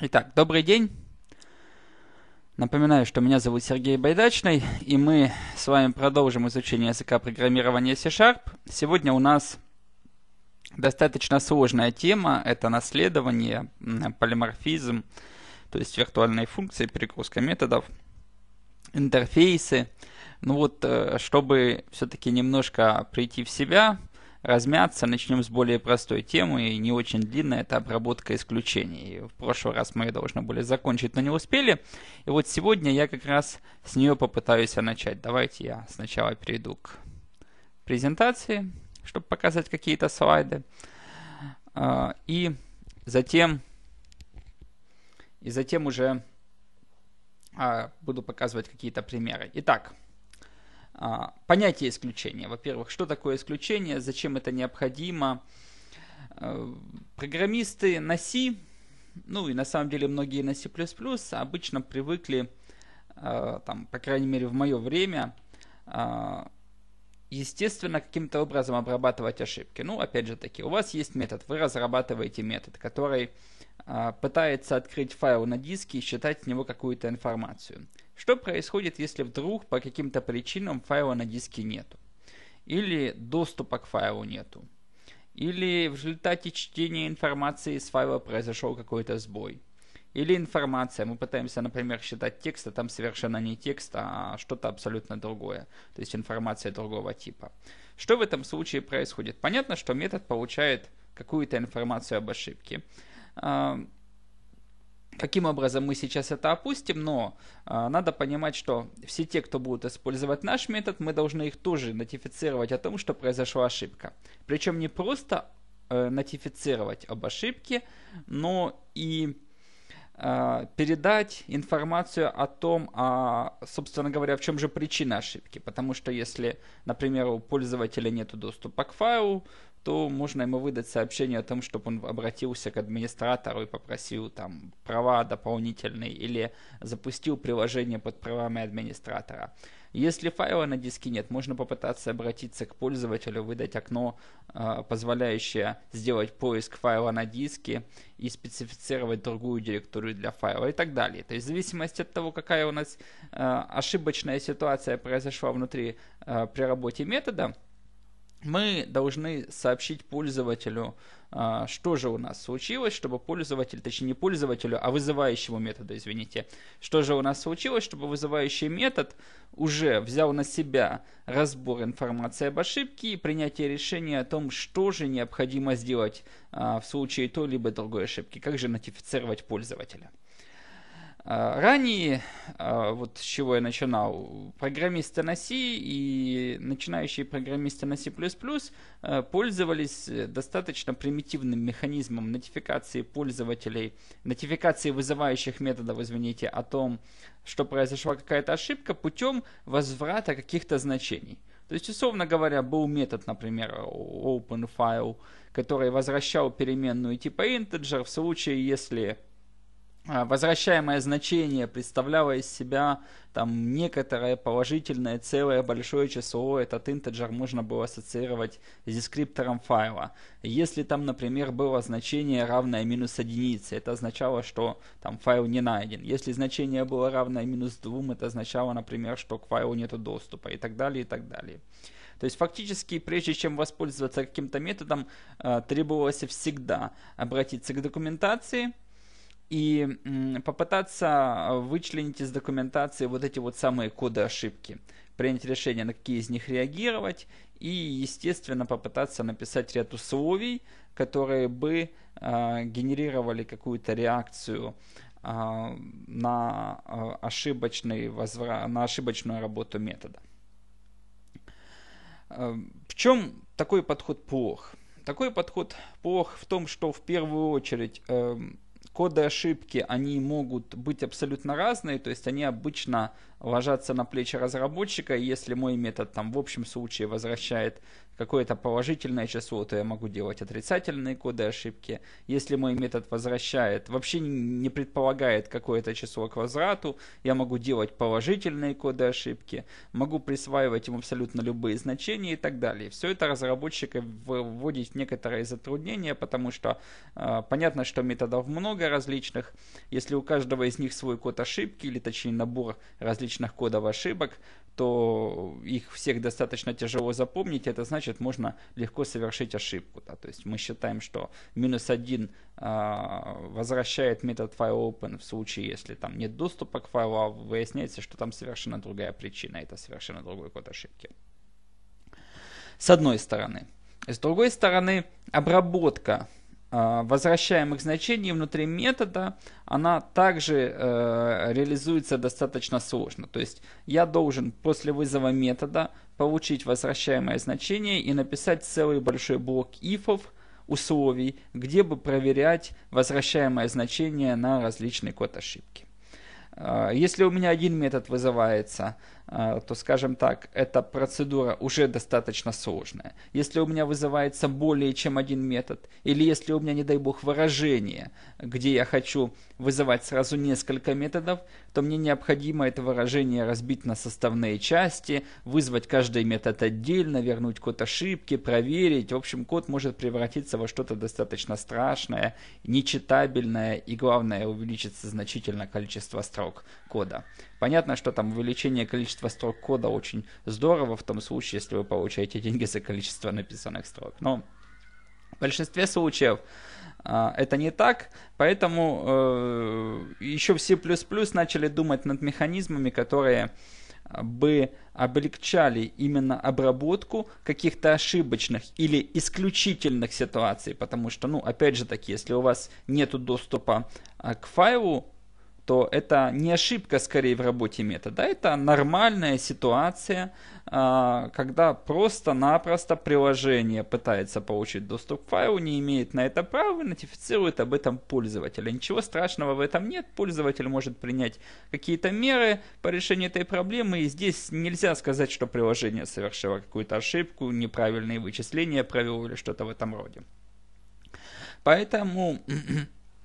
Итак, добрый день. Напоминаю, что меня зовут Сергей Байдачный, и мы с вами продолжим изучение языка программирования C-Sharp. Сегодня у нас достаточно сложная тема, это наследование, полиморфизм, то есть виртуальные функции, перегрузка методов, интерфейсы. Ну вот, э, чтобы все-таки немножко прийти в себя, размяться, начнем с более простой темы и не очень длинной, это обработка исключений. В прошлый раз мы ее должны были закончить, но не успели. И вот сегодня я как раз с нее попытаюсь начать. Давайте я сначала перейду к презентации, чтобы показать какие-то слайды. А, и затем, и затем уже а, буду показывать какие-то примеры. Итак, а, понятие исключения. Во-первых, что такое исключение, зачем это необходимо. Э, программисты на C, ну и на самом деле многие на C++ обычно привыкли, э, там, по крайней мере в мое время, э, естественно, каким-то образом обрабатывать ошибки. Ну, опять же таки, у вас есть метод, вы разрабатываете метод, который пытается открыть файл на диске и считать с него какую-то информацию. Что происходит, если вдруг по каким-то причинам файла на диске нету? Или доступа к файлу нету? Или в результате чтения информации из файла произошел какой-то сбой? Или информация, мы пытаемся, например, считать текст, а там совершенно не текст, а что-то абсолютно другое, то есть информация другого типа. Что в этом случае происходит? Понятно, что метод получает какую-то информацию об ошибке каким образом мы сейчас это опустим, но э, надо понимать, что все те, кто будут использовать наш метод, мы должны их тоже нотифицировать о том, что произошла ошибка. Причем не просто э, нотифицировать об ошибке, но и а, передать информацию о том, а, собственно говоря, в чем же причина ошибки. Потому что если, например, у пользователя нет доступа к файлу, то можно ему выдать сообщение о том, чтобы он обратился к администратору и попросил там права дополнительные или запустил приложение под правами администратора. Если файла на диске нет, можно попытаться обратиться к пользователю, выдать окно, а, позволяющее сделать поиск файла на диске и специфицировать другую директорию для файла и так далее. То есть в зависимости от того, какая у нас а, ошибочная ситуация произошла внутри а, при работе метода, мы должны сообщить пользователю, а, что же у нас случилось, чтобы пользователь, точнее не пользователю, а вызывающему методу, извините, что же у нас случилось, чтобы вызывающий метод уже взял на себя разбор информации об ошибке и принятие решения о том, что же необходимо сделать а, в случае той либо другой ошибки, как же нотифицировать пользователя. А, ранее, а, вот с чего я начинал, программисты на C и начинающие программисты на C++ э, пользовались достаточно примитивным механизмом нотификации пользователей, нотификации вызывающих методов, извините, о том, что произошла какая-то ошибка путем возврата каких-то значений. То есть, условно говоря, был метод, например, OpenFile, который возвращал переменную типа integer в случае, если а, возвращаемое значение представляло из себя там некоторое положительное целое большое число, этот интеджер можно было ассоциировать с дескриптором файла. Если там, например, было значение равное минус единице, это означало, что там файл не найден. Если значение было равное минус двум, это означало, например, что к файлу нет доступа и так далее, и так далее. То есть фактически, прежде чем воспользоваться каким-то методом, а, требовалось всегда обратиться к документации, и попытаться вычленить из документации вот эти вот самые коды ошибки, принять решение, на какие из них реагировать, и, естественно, попытаться написать ряд условий, которые бы э, генерировали какую-то реакцию э, на, э, ошибочный возвра... на ошибочную работу метода. Э, в чем такой подход плох? Такой подход плох в том, что в первую очередь... Э, Коды ошибки, они могут быть абсолютно разные, то есть они обычно ложатся на плечи разработчика, и если мой метод там в общем случае возвращает какое-то положительное число, то я могу делать отрицательные коды ошибки. Если мой метод возвращает, вообще не предполагает какое-то число к возврату, я могу делать положительные коды ошибки, могу присваивать им абсолютно любые значения и так далее. Все это разработчика вводит в некоторые затруднения, потому что э, понятно, что методов много различных. Если у каждого из них свой код ошибки, или точнее набор различных кодов ошибок, то их всех достаточно тяжело запомнить, это значит, можно легко совершить ошибку. Да? То есть мы считаем, что минус один а, возвращает метод file open в случае, если там нет доступа к файлу, а выясняется, что там совершенно другая причина, это совершенно другой код ошибки. С одной стороны. С другой стороны, обработка а, возвращаемых значений внутри метода, она также э, реализуется достаточно сложно. То есть я должен после вызова метода получить возвращаемое значение и написать целый большой блок ифов, условий, где бы проверять возвращаемое значение на различный код ошибки. А, если у меня один метод вызывается, Э, то, скажем так, эта процедура уже достаточно сложная. Если у меня вызывается более чем один метод, или если у меня, не дай бог, выражение, где я хочу вызывать сразу несколько методов, то мне необходимо это выражение разбить на составные части, вызвать каждый метод отдельно, вернуть код ошибки, проверить. В общем, код может превратиться во что-то достаточно страшное, нечитабельное и, главное, увеличится значительно количество строк кода. Понятно, что там увеличение количества строк кода очень здорово в том случае, если вы получаете деньги за количество написанных строк. Но в большинстве случаев а, это не так, поэтому э, еще в C++ начали думать над механизмами, которые а, бы облегчали именно обработку каких-то ошибочных или исключительных ситуаций, потому что, ну, опять же таки, если у вас нет доступа а, к файлу то это не ошибка скорее в работе метода, это нормальная ситуация, а, когда просто-напросто приложение пытается получить доступ к файлу, не имеет на это права и нотифицирует об этом пользователя. Ничего страшного в этом нет, пользователь может принять какие-то меры по решению этой проблемы, и здесь нельзя сказать, что приложение совершило какую-то ошибку, неправильные вычисления провело или что-то в этом роде. Поэтому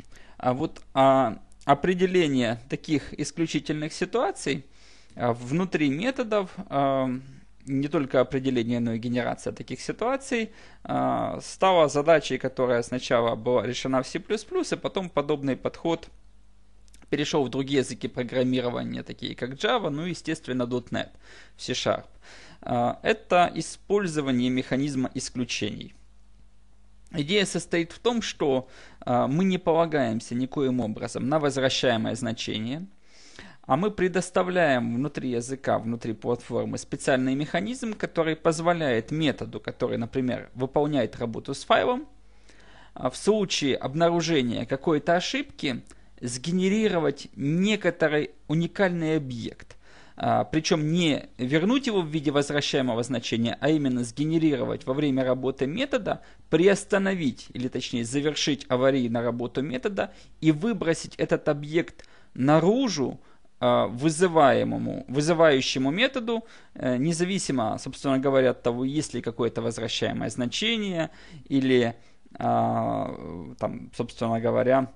а вот а, определение таких исключительных ситуаций а, внутри методов, а, не только определение, но и генерация таких ситуаций, а, стала задачей, которая сначала была решена в C++, и потом подобный подход перешел в другие языки программирования, такие как Java, ну и, естественно, .NET C-Sharp. Это использование механизма исключений – Идея состоит в том, что э, мы не полагаемся никоим образом на возвращаемое значение, а мы предоставляем внутри языка, внутри платформы специальный механизм, который позволяет методу, который, например, выполняет работу с файлом, а, в случае обнаружения какой-то ошибки сгенерировать некоторый уникальный объект – а, причем не вернуть его в виде возвращаемого значения, а именно сгенерировать во время работы метода, приостановить, или точнее завершить аварийно работу метода и выбросить этот объект наружу а, вызываемому, вызывающему методу, э, независимо, собственно говоря, от того, есть ли какое-то возвращаемое значение или, а, там, собственно говоря,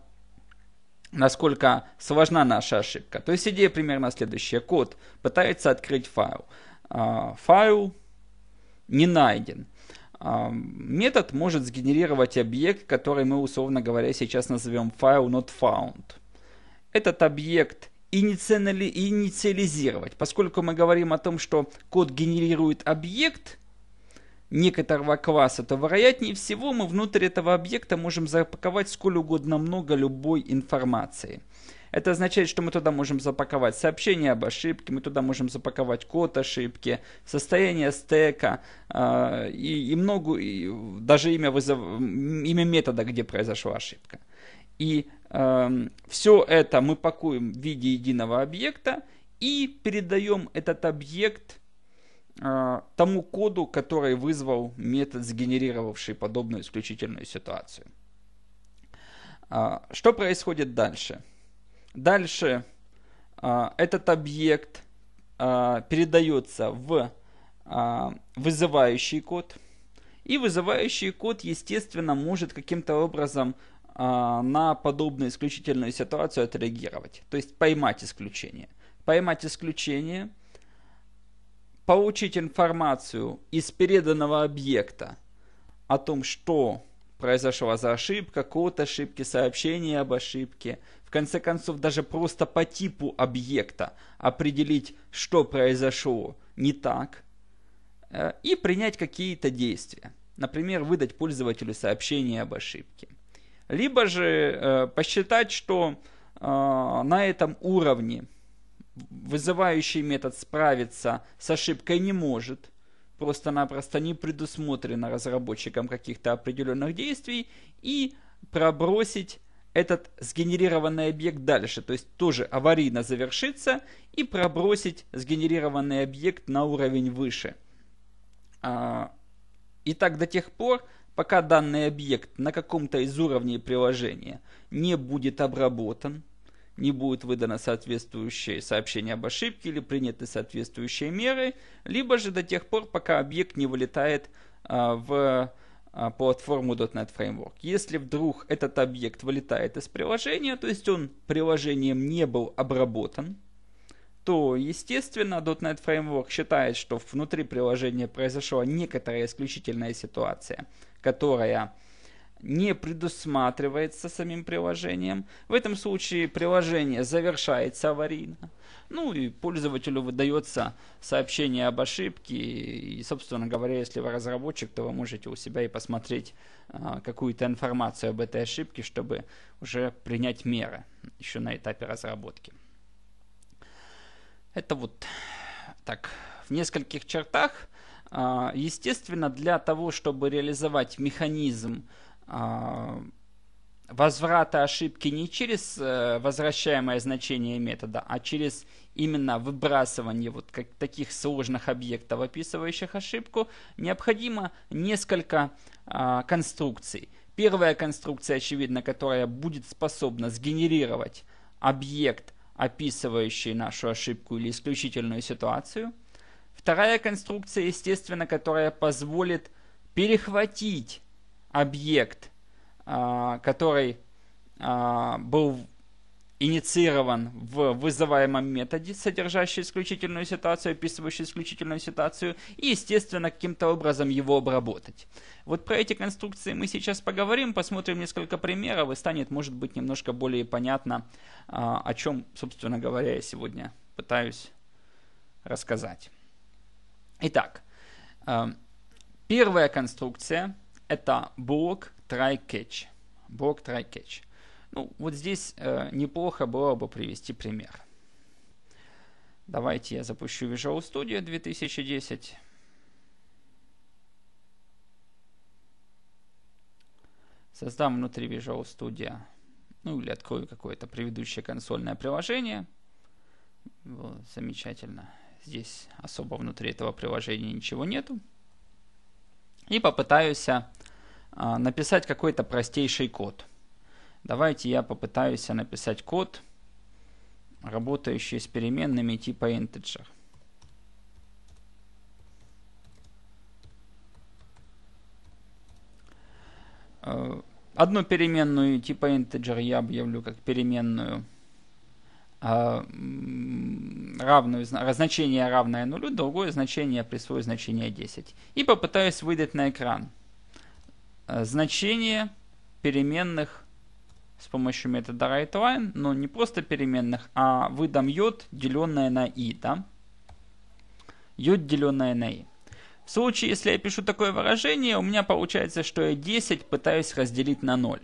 насколько сложна наша ошибка. То есть идея примерно следующая. Код пытается открыть файл. А, файл не найден. А, метод может сгенерировать объект, который мы, условно говоря, сейчас назовем файл not found. Этот объект инициализировать. Поскольку мы говорим о том, что код генерирует объект, некоторого класса, то вероятнее всего мы внутрь этого объекта можем запаковать сколь угодно много любой информации. Это означает, что мы туда можем запаковать сообщение об ошибке, мы туда можем запаковать код ошибки, состояние стека э, и, и много, и даже имя, вызов, имя метода, где произошла ошибка. И э, эм, все это мы пакуем в виде единого объекта и передаем этот объект а, тому коду, который вызвал метод, сгенерировавший подобную исключительную ситуацию. А, что происходит дальше? Дальше а, этот объект передается в вызывающий код. И вызывающий код, естественно, может каким-то образом на подобную исключительную ситуацию отреагировать. То есть поймать исключение. Поймать исключение – получить информацию из переданного объекта о том, что произошла за ошибка, код ошибки, сообщение об ошибке. В конце концов, даже просто по типу объекта определить, что произошло не так, э, и принять какие-то действия. Например, выдать пользователю сообщение об ошибке. Либо же э, посчитать, что э, на этом уровне вызывающий метод справиться с ошибкой не может, просто-напросто не предусмотрено разработчиком каких-то определенных действий, и пробросить этот сгенерированный объект дальше, то есть тоже аварийно завершиться и пробросить сгенерированный объект на уровень выше. А, и так до тех пор, пока данный объект на каком-то из уровней приложения не будет обработан, не будет выдано соответствующее сообщение об ошибке или приняты соответствующие меры, либо же до тех пор, пока объект не вылетает а, в а, платформу .NET Framework. Если вдруг этот объект вылетает из приложения, то есть он приложением не был обработан, то, естественно, .NET Framework считает, что внутри приложения произошла некоторая исключительная ситуация, которая не предусматривается самим приложением. В этом случае приложение завершается аварийно. Ну и пользователю выдается сообщение об ошибке. И, собственно говоря, если вы разработчик, то вы можете у себя и посмотреть а, какую-то информацию об этой ошибке, чтобы уже принять меры еще на этапе разработки. Это вот так в нескольких чертах. А, естественно, для того, чтобы реализовать механизм, а, возврата ошибки не через э, возвращаемое значение метода, а через именно выбрасывание вот как таких сложных объектов, описывающих ошибку, необходимо несколько а, конструкций. Первая конструкция, очевидно, которая будет способна сгенерировать объект, описывающий нашу ошибку или исключительную ситуацию. Вторая конструкция, естественно, которая позволит перехватить объект, а, который а, был инициирован в вызываемом методе, содержащий исключительную ситуацию, описывающий исключительную ситуацию, и, естественно, каким-то образом его обработать. Вот про эти конструкции мы сейчас поговорим, посмотрим несколько примеров, и станет, может быть, немножко более понятно, а, о чем, собственно говоря, я сегодня пытаюсь рассказать. Итак, первая конструкция – это блок try catch. Блок try catch. Ну, вот здесь э, неплохо было бы привести пример. Давайте я запущу Visual Studio 2010. Создам внутри Visual Studio, ну или открою какое-то предыдущее консольное приложение. Вот, замечательно. Здесь особо внутри этого приложения ничего нету. И попытаюсь а, а, написать какой-то простейший код. Давайте я попытаюсь написать код, работающий с переменными типа integer. А, одну переменную типа integer я объявлю как переменную а, равную, значение равное нулю, другое значение присвою значение 10. И попытаюсь выдать на экран Э, значение переменных с помощью метода writeLine, но не просто переменных, а выдам йод, деленное на i, да? Йод, деленное на i. В случае, если я пишу такое выражение, у меня получается, что я 10 пытаюсь разделить на 0.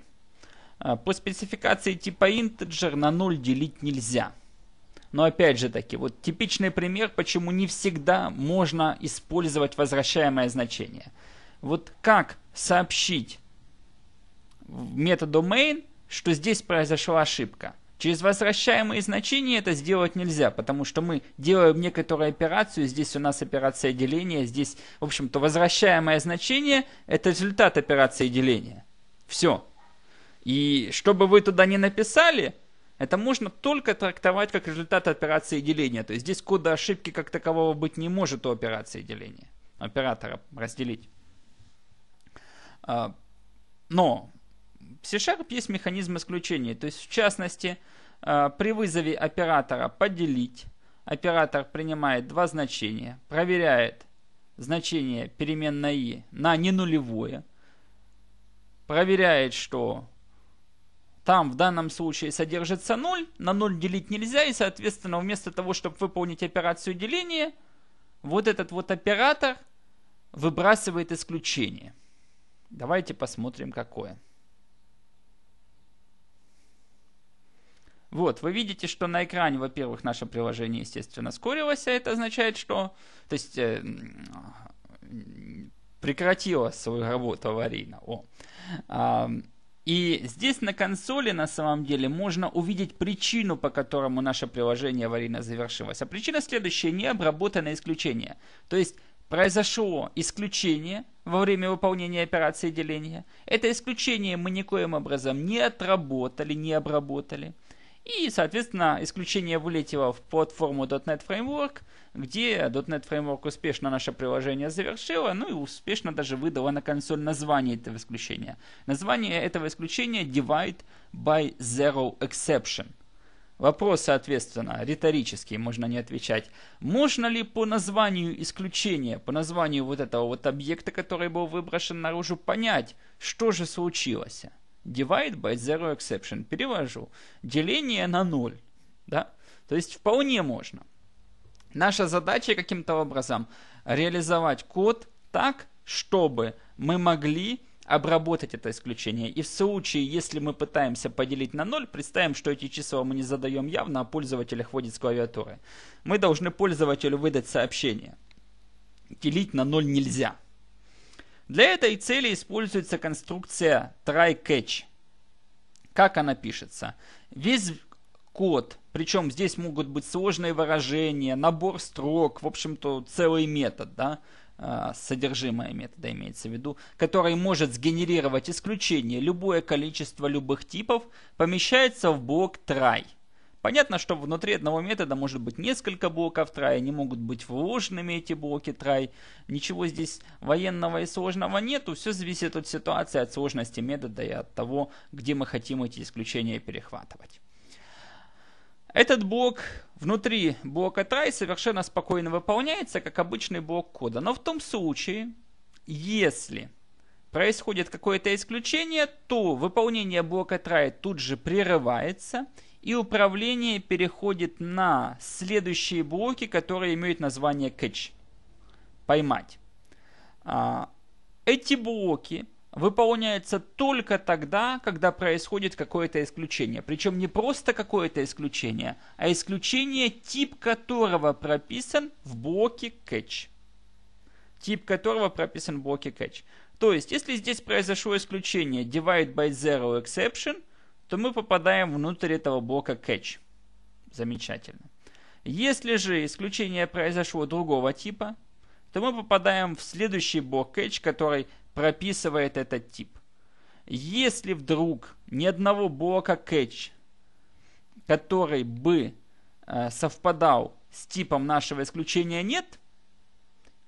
Э, по спецификации типа integer на 0 делить нельзя. Но опять же таки, вот типичный пример, почему не всегда можно использовать возвращаемое значение. Вот как сообщить методу main, что здесь произошла ошибка. Через возвращаемые значения это сделать нельзя, потому что мы делаем некоторую операцию, здесь у нас операция деления, здесь, в общем-то, возвращаемое значение – это результат операции деления. Все. И что бы вы туда не написали, это можно только трактовать как результат операции деления. То есть здесь кода ошибки как такового быть не может у операции деления. Оператора разделить. А, но в C-Sharp есть механизм исключения. То есть, в частности, а, при вызове оператора «поделить» оператор принимает два значения, проверяет значение переменной «и» на ненулевое, проверяет, что там в данном случае содержится 0, на 0 делить нельзя, и, соответственно, вместо того, чтобы выполнить операцию деления, вот этот вот оператор выбрасывает исключение – Давайте посмотрим, какое. Вот, вы видите, что на экране, во-первых, наше приложение, естественно, скорилось, а это означает, что... То есть, э, прекратило свою работу аварийно. О. А, и здесь на консоли, на самом деле, можно увидеть причину, по которому наше приложение аварийно завершилось. А причина следующая – необработанное исключение. То есть, произошло исключение – во время выполнения операции деления. Это исключение мы никоим образом не отработали, не обработали. И, соответственно, исключение вылетело в платформу .NET Framework, где .NET Framework успешно наше приложение завершило, ну и успешно даже выдало на консоль название этого исключения. Название этого исключения Divide by Zero Exception – Вопрос, соответственно, риторический, можно не отвечать. Можно ли по названию исключения, по названию вот этого вот объекта, который был выброшен наружу, понять, что же случилось? Divide by zero exception. Перевожу. Деление на ноль. Да? То есть вполне можно. Наша задача каким-то образом реализовать код так, чтобы мы могли обработать это исключение. И в случае, если мы пытаемся поделить на 0, представим, что эти числа мы не задаем явно, а пользователь их с клавиатуры. Мы должны пользователю выдать сообщение. Делить на 0 нельзя. Для этой цели используется конструкция try-catch. Как она пишется? Весь код, причем здесь могут быть сложные выражения, набор строк, в общем-то целый метод, да, Э, содержимое метода имеется в виду, который может сгенерировать исключение любое количество любых типов, помещается в блок try. Понятно, что внутри одного метода может быть несколько блоков try, они могут быть вложенными эти блоки try. Ничего здесь военного и сложного нету, все зависит от ситуации, от сложности метода и от того, где мы хотим эти исключения перехватывать. Этот блок внутри блока try совершенно спокойно выполняется, как обычный блок кода. Но в том случае, если происходит какое-то исключение, то выполнение блока try тут же прерывается и управление переходит на следующие блоки, которые имеют название catch. Поймать. А, эти блоки выполняется только тогда, когда происходит какое-то исключение. Причем не просто какое-то исключение, а исключение, тип которого прописан в блоке catch. Тип которого прописан в блоке catch. То есть, если здесь произошло исключение divide by zero exception, то мы попадаем внутрь этого блока catch. Замечательно. Если же исключение произошло другого типа, то мы попадаем в следующий блок catch, который прописывает этот тип. Если вдруг ни одного блока кэч, который бы э, совпадал с типом нашего исключения нет,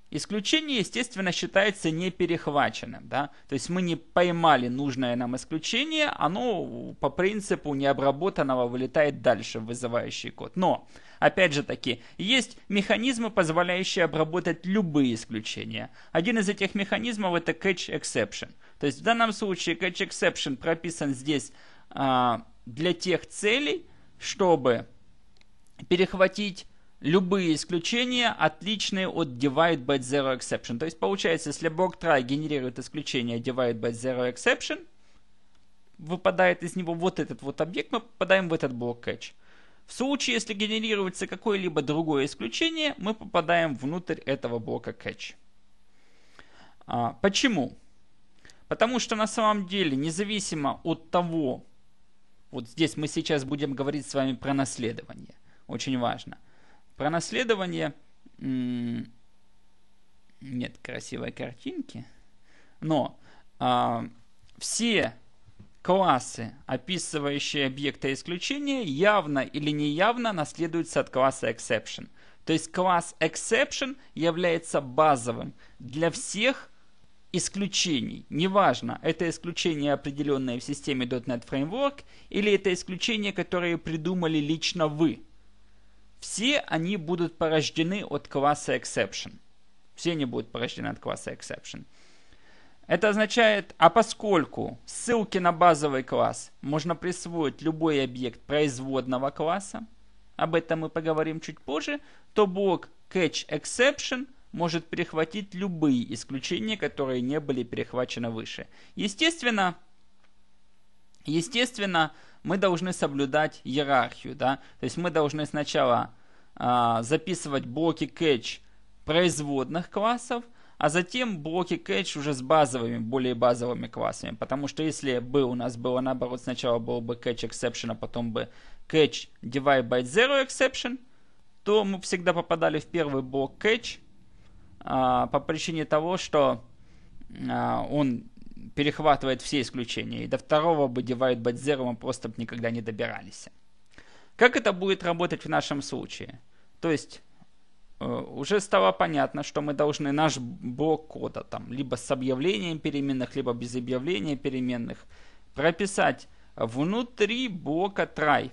исключение, естественно, считается неперехваченным. Да? То есть мы не поймали нужное нам исключение, оно по принципу необработанного вылетает дальше в вызывающий код. Но Опять же таки, есть механизмы, позволяющие обработать любые исключения. Один из этих механизмов это catch exception. То есть в данном случае catch exception прописан здесь а, для тех целей, чтобы перехватить любые исключения, отличные от divide by zero exception. То есть получается, если блок try генерирует исключение divide by zero exception, выпадает из него вот этот вот объект, мы попадаем в этот блок catch. В случае, если генерируется какое-либо другое исключение, мы попадаем внутрь этого блока catch. А, почему? Потому что на самом деле, независимо от того, вот здесь мы сейчас будем говорить с вами про наследование. Очень важно. Про наследование нет красивой картинки, но а, все Классы, описывающие объекты исключения, явно или неявно наследуются от класса exception. То есть класс exception является базовым для всех исключений. Неважно, это исключение, определенное в системе .NET Framework, или это исключение, которое придумали лично вы. Все они будут порождены от класса exception. Все они будут порождены от класса exception. Это означает, а поскольку ссылки на базовый класс можно присвоить любой объект производного класса, об этом мы поговорим чуть позже, то блок catch exception может перехватить любые исключения, которые не были перехвачены выше. Естественно, естественно мы должны соблюдать иерархию. Да? То есть мы должны сначала э, записывать блоки catch производных классов, а затем блоки кэч уже с базовыми, более базовыми классами. Потому что если бы у нас было наоборот, сначала был бы catch exception, а потом бы catch divide by zero exception, то мы всегда попадали в первый блок catch а, по причине того, что а, он перехватывает все исключения. И до второго бы divide by zero мы просто бы никогда не добирались. Как это будет работать в нашем случае? То есть Э, уже стало понятно, что мы должны наш блок кода, там, либо с объявлением переменных, либо без объявления переменных, прописать внутри блока try.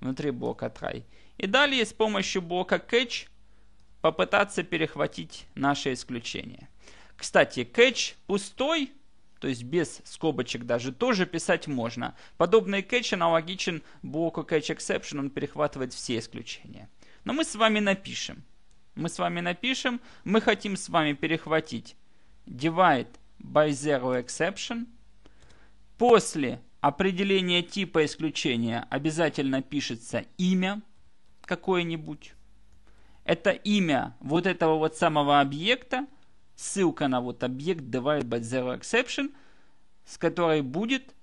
Внутри блока try. И далее с помощью блока catch попытаться перехватить наши исключения. Кстати, catch пустой, то есть без скобочек даже, тоже писать можно. Подобный catch аналогичен блоку catch exception, он перехватывает все исключения. Но мы с вами напишем. Мы с вами напишем, мы хотим с вами перехватить divide by zero exception. После определения типа исключения обязательно пишется имя какое-нибудь. Это имя вот этого вот самого объекта, ссылка на вот объект divide by zero exception, с которой будет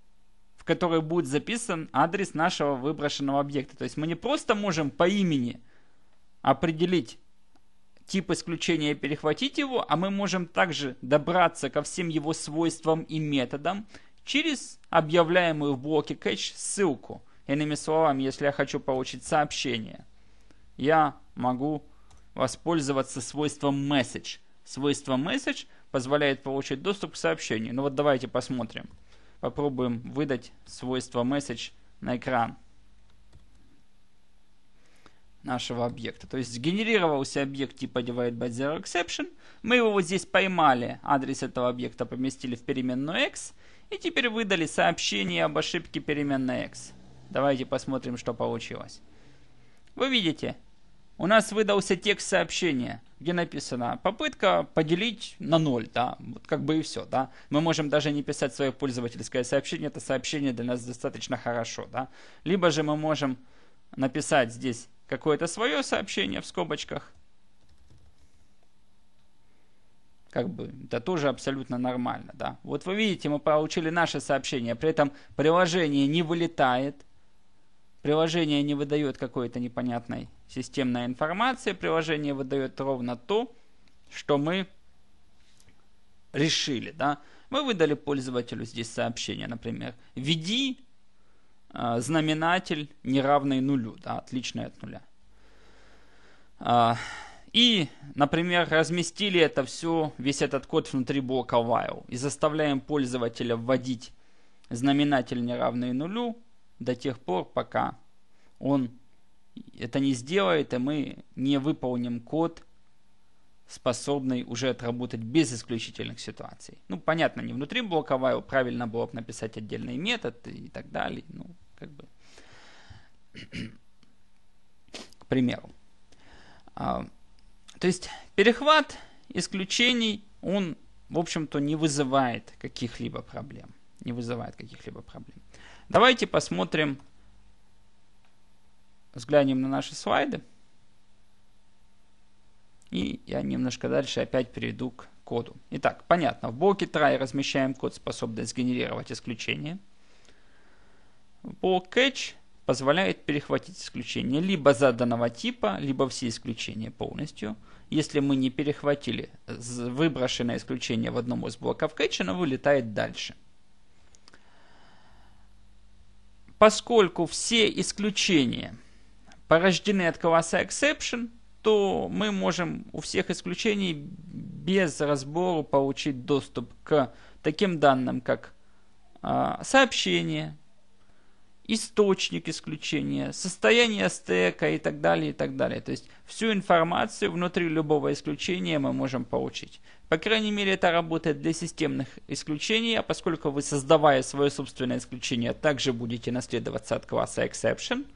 в которой будет записан адрес нашего выброшенного объекта. То есть мы не просто можем по имени определить тип исключения и перехватить его, а мы можем также добраться ко всем его свойствам и методам через объявляемую в блоке catch ссылку. Иными словами, если я хочу получить сообщение, я могу воспользоваться свойством message. Свойство message позволяет получить доступ к сообщению. Ну вот давайте посмотрим. Попробуем выдать свойство message на экран нашего объекта. То есть сгенерировался объект типа divide by zero exception. Мы его вот здесь поймали, адрес этого объекта поместили в переменную x. И теперь выдали сообщение об ошибке переменной x. Давайте посмотрим, что получилось. Вы видите, у нас выдался текст сообщения, где написано попытка поделить на ноль, да, вот как бы и все, да. Мы можем даже не писать свое пользовательское сообщение, это сообщение для нас достаточно хорошо, да. Либо же мы можем написать здесь какое-то свое сообщение в скобочках. Как бы это тоже абсолютно нормально, да. Вот вы видите, мы получили наше сообщение, при этом приложение не вылетает, приложение не выдает какой-то непонятной системной информации, приложение выдает ровно то, что мы решили, да. Мы выдали пользователю здесь сообщение, например, «Веди а, знаменатель не равный нулю, да, отличный от нуля. А, и, например, разместили это все, весь этот код внутри блока while и заставляем пользователя вводить знаменатель не равный нулю до тех пор, пока он это не сделает, и мы не выполним код способный уже отработать без исключительных ситуаций. Ну, понятно, не внутри блока while, правильно было бы написать отдельный метод и так далее. Ну, как бы. К примеру. А, то есть перехват исключений, он, в общем-то, не вызывает каких-либо проблем. Не вызывает каких-либо проблем. Давайте посмотрим, взглянем на наши слайды. И я немножко дальше опять перейду к коду. Итак, понятно, в блоке try размещаем код, способный сгенерировать исключение. Блок catch позволяет перехватить исключение либо заданного типа, либо все исключения полностью. Если мы не перехватили выброшенное исключение в одном из блоков catch, оно вылетает дальше. Поскольку все исключения порождены от класса exception, то мы можем у всех исключений без разбора получить доступ к таким данным, как а, сообщение, источник исключения, состояние стека и так далее, и так далее. То есть всю информацию внутри любого исключения мы можем получить. По крайней мере, это работает для системных исключений, а поскольку вы, создавая свое собственное исключение, также будете наследоваться от класса exception –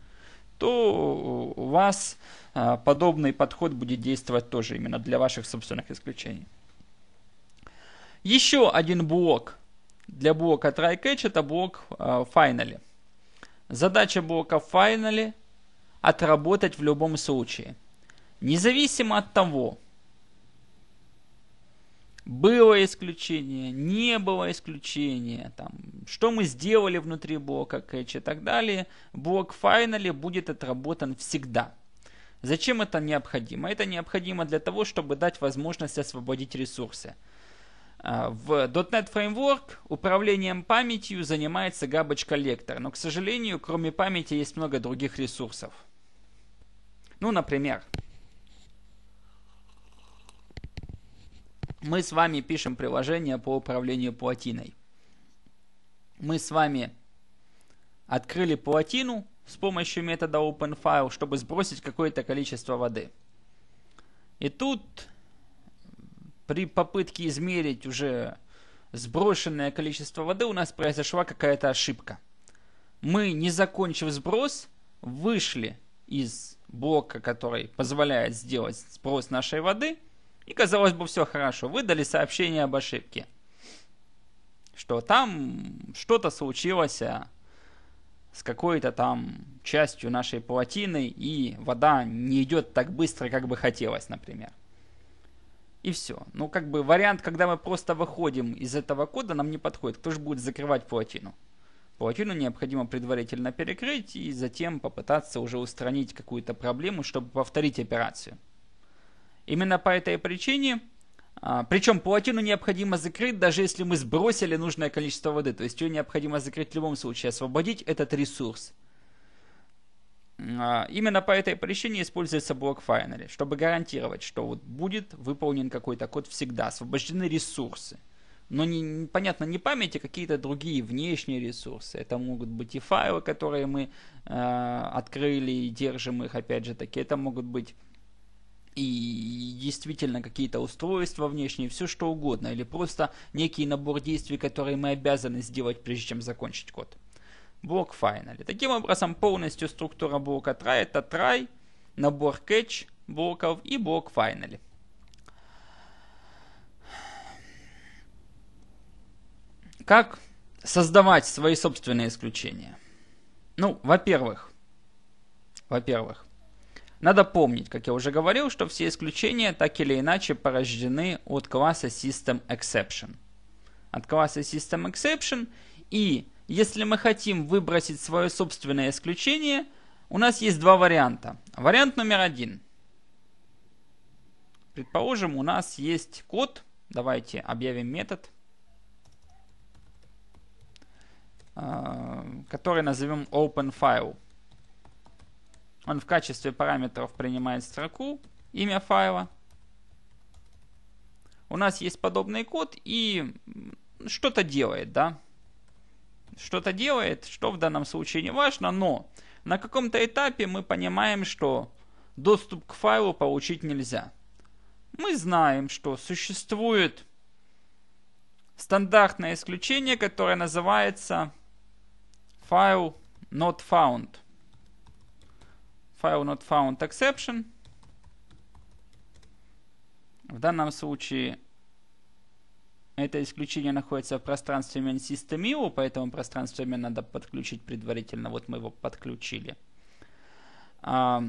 то у вас а, подобный подход будет действовать тоже именно для ваших собственных исключений. Еще один блок для блока try catch это блок finally. А, Задача блока finally отработать в любом случае. Независимо от того, было исключение, не было исключения, там, что мы сделали внутри блока кэч и так далее, блок finally будет отработан всегда. Зачем это необходимо? Это необходимо для того, чтобы дать возможность освободить ресурсы. А, в .NET Framework управлением памятью занимается Garbage Collector, но, к сожалению, кроме памяти есть много других ресурсов. Ну, например, мы с вами пишем приложение по управлению плотиной. Мы с вами открыли плотину с помощью метода OpenFile, чтобы сбросить какое-то количество воды. И тут при попытке измерить уже сброшенное количество воды у нас произошла какая-то ошибка. Мы, не закончив сброс, вышли из блока, который позволяет сделать сброс нашей воды – и казалось бы, все хорошо. Выдали сообщение об ошибке. Что там что-то случилось а, с какой-то там частью нашей плотины, и вода не идет так быстро, как бы хотелось, например. И все. Ну, как бы вариант, когда мы просто выходим из этого кода, нам не подходит. Кто же будет закрывать плотину? Плотину необходимо предварительно перекрыть и затем попытаться уже устранить какую-то проблему, чтобы повторить операцию. Именно по этой причине а, причем плотину необходимо закрыть, даже если мы сбросили нужное количество воды. То есть ее необходимо закрыть в любом случае, освободить этот ресурс. А, именно по этой причине используется блок Finally, чтобы гарантировать, что вот будет выполнен какой-то код всегда, освобождены ресурсы. Но не, понятно, не память, а какие-то другие внешние ресурсы. Это могут быть и файлы, которые мы э, открыли и держим их, опять же таки. Это могут быть и действительно какие-то устройства внешние, все что угодно, или просто некий набор действий, которые мы обязаны сделать, прежде чем закончить код. Блок finally. Таким образом, полностью структура блока try это try, набор catch блоков и блок finally. Как создавать свои собственные исключения? Ну, во-первых, во-первых, надо помнить, как я уже говорил, что все исключения так или иначе порождены от класса System Exception. От класса System Exception и если мы хотим выбросить свое собственное исключение, у нас есть два варианта. Вариант номер один. Предположим, у нас есть код. Давайте объявим метод, а, который назовем OpenFile. Он в качестве параметров принимает строку, имя файла. У нас есть подобный код и что-то делает, да? Что-то делает, что в данном случае не важно, но на каком-то этапе мы понимаем, что доступ к файлу получить нельзя. Мы знаем, что существует стандартное исключение, которое называется файл not found file not found exception. В данном случае это исключение находится в пространстве имен SystemIO, поэтому пространство имен надо подключить предварительно. Вот мы его подключили. А,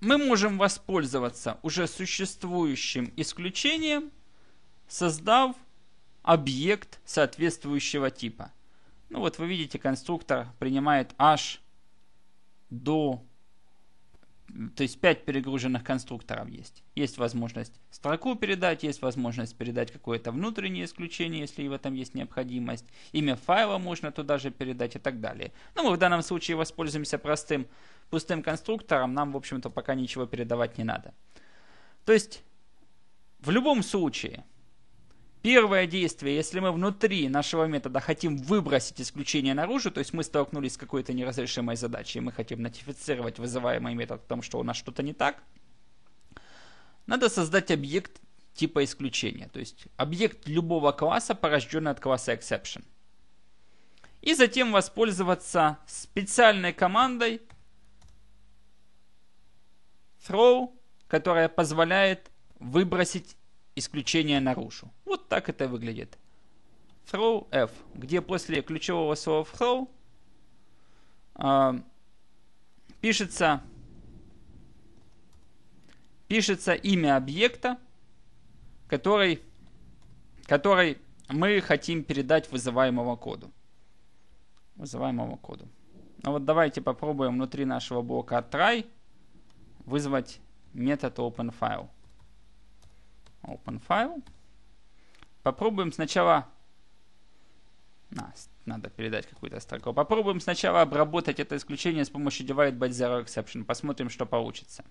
мы можем воспользоваться уже существующим исключением, создав объект соответствующего типа. Ну вот вы видите, конструктор принимает h до... То есть 5 перегруженных конструкторов есть. Есть возможность строку передать, есть возможность передать какое-то внутреннее исключение, если в этом есть необходимость. Имя файла можно туда же передать и так далее. Но ну, мы в данном случае воспользуемся простым пустым конструктором. Нам, в общем-то, пока ничего передавать не надо. То есть в любом случае Первое действие, если мы внутри нашего метода хотим выбросить исключение наружу, то есть мы столкнулись с какой-то неразрешимой задачей, мы хотим нотифицировать вызываемый метод о том, что у нас что-то не так, надо создать объект типа исключения, то есть объект любого класса, порожденный от класса exception. И затем воспользоваться специальной командой throw, которая позволяет выбросить исключение нарушу. Вот так это выглядит. Throw f, где после ключевого слова throw э, пишется, пишется имя объекта, который, который мы хотим передать вызываемому коду. Вызываемому коду. Ну вот давайте попробуем внутри нашего блока try вызвать метод openFile. Open файл. Попробуем сначала... А, надо передать какую-то строку. Попробуем сначала обработать это исключение с помощью divide by zero exception. Посмотрим, что получится.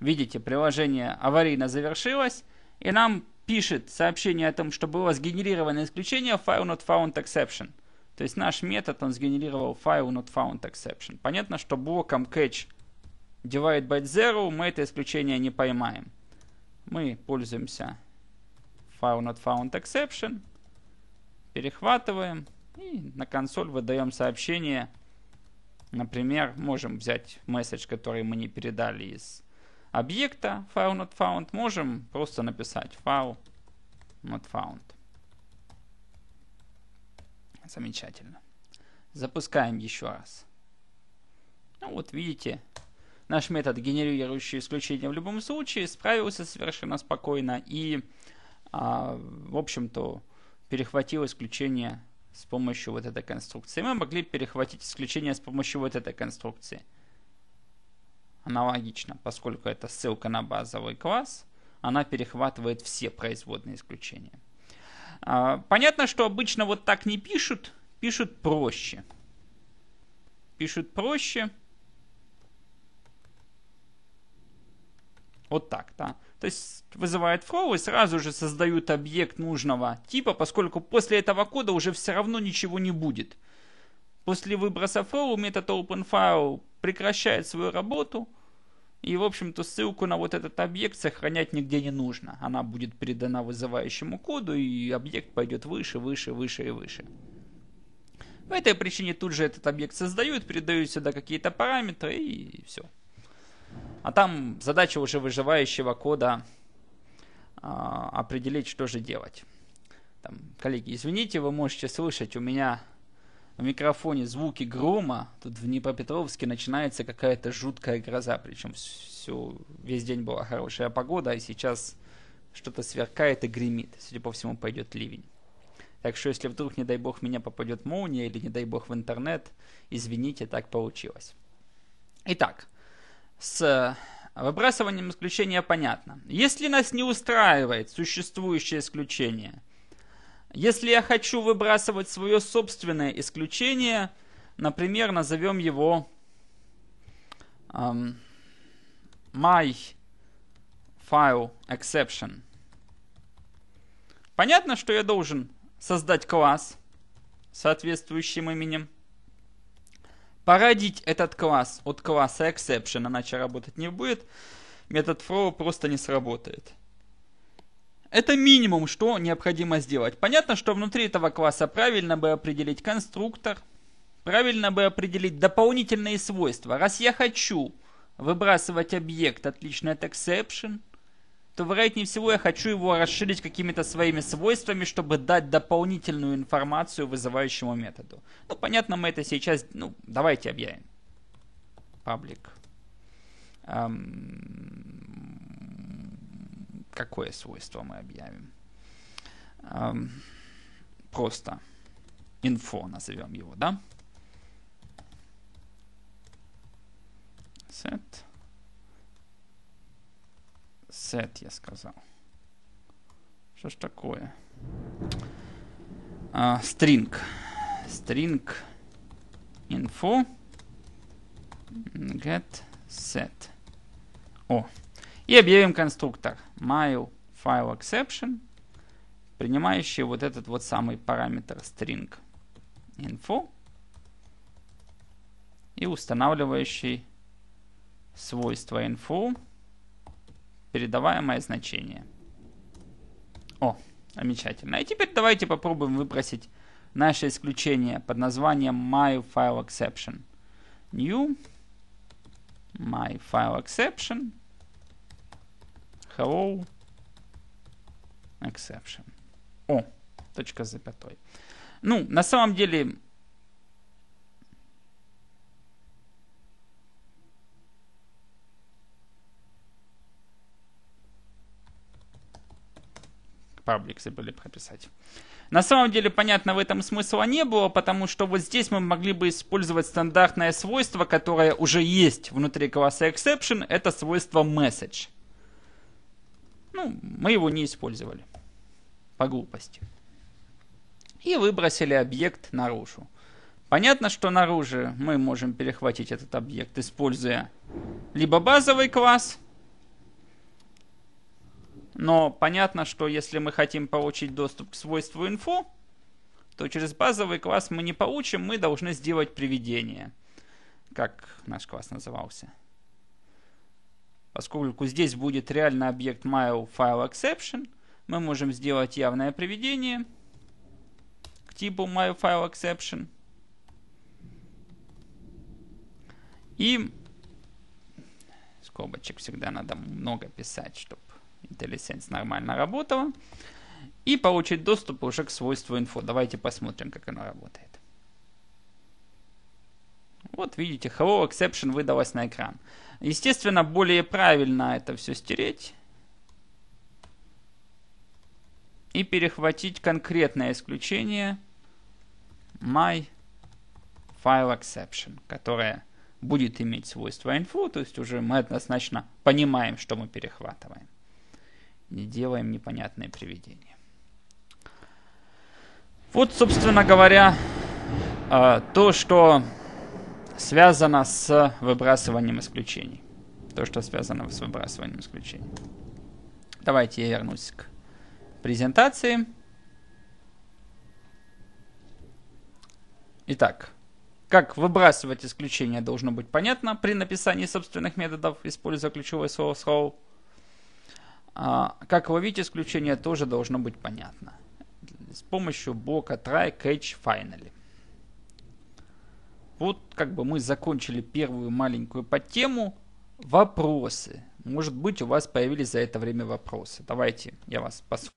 Видите, приложение аварийно завершилось. И нам пишет сообщение о том, что было сгенерировано исключение file not found exception. То есть наш метод, он сгенерировал файл not found exception. Понятно, что блоком catch divide by zero, мы это исключение не поймаем. Мы пользуемся file not found exception, перехватываем и на консоль выдаем сообщение. Например, можем взять message, который мы не передали из объекта file not found, можем просто написать file not found. Замечательно. Запускаем еще раз. Ну вот видите, наш метод, генерирующий исключение в любом случае, справился совершенно спокойно и, а, в общем-то, перехватил исключение с помощью вот этой конструкции. Мы могли перехватить исключение с помощью вот этой конструкции. Аналогично, поскольку это ссылка на базовый класс, она перехватывает все производные исключения. А, понятно, что обычно вот так не пишут, пишут проще. Пишут проще Вот так, да. То есть вызывает flow и сразу же создают объект нужного типа, поскольку после этого кода уже все равно ничего не будет. После выброса flow метод OpenFile прекращает свою работу, и, в общем-то, ссылку на вот этот объект сохранять нигде не нужно. Она будет передана вызывающему коду, и объект пойдет выше, выше, выше и выше. По этой причине тут же этот объект создают, передают сюда какие-то параметры, и все. А там задача уже выживающего кода а, определить, что же делать. Там, коллеги, извините, вы можете слышать, у меня в микрофоне звуки грома. Тут в Днепропетровске начинается какая-то жуткая гроза. Причем всю, весь день была хорошая погода, а сейчас что-то сверкает и гремит. Судя по всему, пойдет ливень. Так что, если вдруг, не дай бог, меня попадет молния или, не дай бог, в интернет, извините, так получилось. Итак, с э, выбрасыванием исключения понятно. Если нас не устраивает существующее исключение, если я хочу выбрасывать свое собственное исключение, например, назовем его эм, my file exception. Понятно, что я должен создать класс соответствующим именем. Породить этот класс от класса exception, иначе работать не будет. Метод throw просто не сработает. Это минимум, что необходимо сделать. Понятно, что внутри этого класса правильно бы определить конструктор, правильно бы определить дополнительные свойства. Раз я хочу выбрасывать объект, отличный от exception – то вероятнее всего я хочу его расширить какими-то своими свойствами, чтобы дать дополнительную информацию вызывающему методу. Ну, понятно, мы это сейчас... Ну, давайте объявим. паблик Эм, какое свойство мы объявим? Эм, просто info назовем его, да? Set set я сказал. Что ж такое? А, string. String info get set. О. И объявим конструктор mile file exception, принимающий вот этот вот самый параметр string info и устанавливающий свойство info передаваемое значение. О, замечательно. И теперь давайте попробуем выбросить наше исключение под названием myFileException. New myFileException hello exception. О, точка с запятой. Ну, на самом деле паблик забыли прописать. На самом деле, понятно, в этом смысла не было, потому что вот здесь мы могли бы использовать стандартное свойство, которое уже есть внутри класса exception, это свойство message. Ну, мы его не использовали. По глупости. И выбросили объект наружу. Понятно, что наружу мы можем перехватить этот объект, используя либо базовый класс, но понятно, что если мы хотим получить доступ к свойству info, то через базовый класс мы не получим, мы должны сделать приведение. Как наш класс назывался? Поскольку здесь будет реально объект MyFileException, мы можем сделать явное приведение к типу MyFileException И скобочек всегда надо много писать, чтобы IntelliSense нормально работала. И получить доступ уже к свойству info. Давайте посмотрим, как оно работает. Вот видите, hello exception выдалось на экран. Естественно, более правильно это все стереть. И перехватить конкретное исключение my file exception, которое будет иметь свойство info, то есть уже мы однозначно понимаем, что мы перехватываем не делаем непонятные приведения. Вот, собственно говоря, а, то, что связано с выбрасыванием исключений. То, что связано с выбрасыванием исключений. Давайте я вернусь к презентации. Итак, как выбрасывать исключения должно быть понятно при написании собственных методов, используя ключевое слово throw. А, как ловить исключение тоже должно быть понятно. С помощью блока try, catch, finally. Вот как бы мы закончили первую маленькую по тему Вопросы. Может быть у вас появились за это время вопросы. Давайте я вас посмотрю.